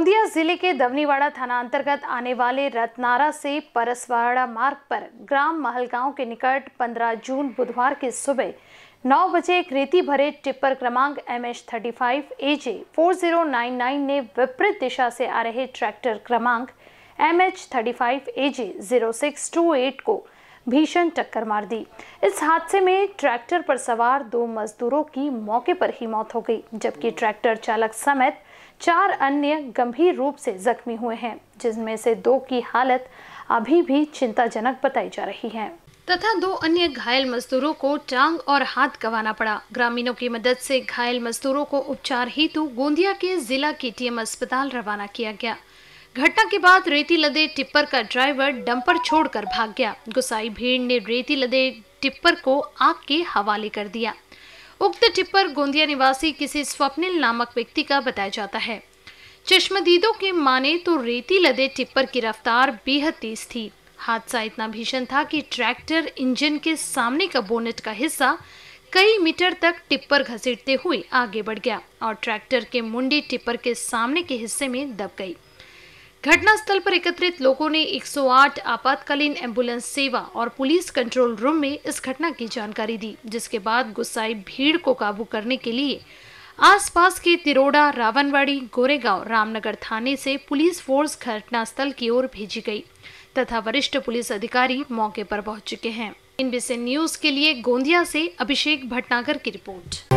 गोंदिया जिले के दवनीवाड़ा थाना अंतर्गत आने वाले रतनारा से परसवाड़ा मार्ग पर ग्राम महलगांव के निकट 15 जून बुधवार की सुबह 9 बजे एक रेती भरे टिप्पर क्रमांक M H thirty five nine ने विपरीत दिशा से आ रहे ट्रैक्टर क्रमांक M H thirty five A J zero six two eight को भीषण टक्कर मार दी इस हादसे में ट्रैक्टर पर सवार दो मजदूरों की मौके पर ही मौत हो गई जबकि ट्रैक्टर चालक समेत चार अन्य गंभीर रूप से जख्मी हुए हैं जिनमें से दो की हालत अभी भी चिंताजनक बताई जा रही है तथा दो अन्य घायल मजदूरों को टांग और हाथ गंवाना पड़ा ग्रामीणों की मदद से घायल मजदूरों को उपचार हेतु गोंदिया के जिला के केटीएम अस्पताल रवाना किया गया घटना के बाद रेती लदे टिप्पर का ड्राइवर डंपर छोड़कर भाग गया गुसाई भीड़ ने रेती लदे टिप्पर को आग के हवाले कर दिया उक्त टिप्पर गोंदिया निवासी किसी स्वप्निल नामक व्यक्ति का बताया जाता है चश्मदीदों के माने तो रेती लदे टिप्पर की रफ्तार बेहद तेज थी हादसा इतना भीषण था कि ट्रैक्टर इंजन के सामने का बोनेट का हिस्सा कई मीटर तक टिप्पर घसीटते हुए आगे बढ़ गया और ट्रैक्टर के मुंडी टिप्पर के सामने के हिस्से में दब गई घटनास्थल पर एकत्रित लोगों ने 108 आपातकालीन एम्बुलेंस सेवा और पुलिस कंट्रोल रूम में इस घटना की जानकारी दी जिसके बाद गुस्साई भीड़ को काबू करने के लिए आसपास के तिरोड़ा रावनवाड़ी गोरेगांव रामनगर थाने से पुलिस फोर्स घटनास्थल की ओर भेजी गई तथा वरिष्ठ पुलिस अधिकारी मौके पर पहुंच चुके हैं इन न्यूज के लिए गोंदिया से अभिषेक भटनागर की रिपोर्ट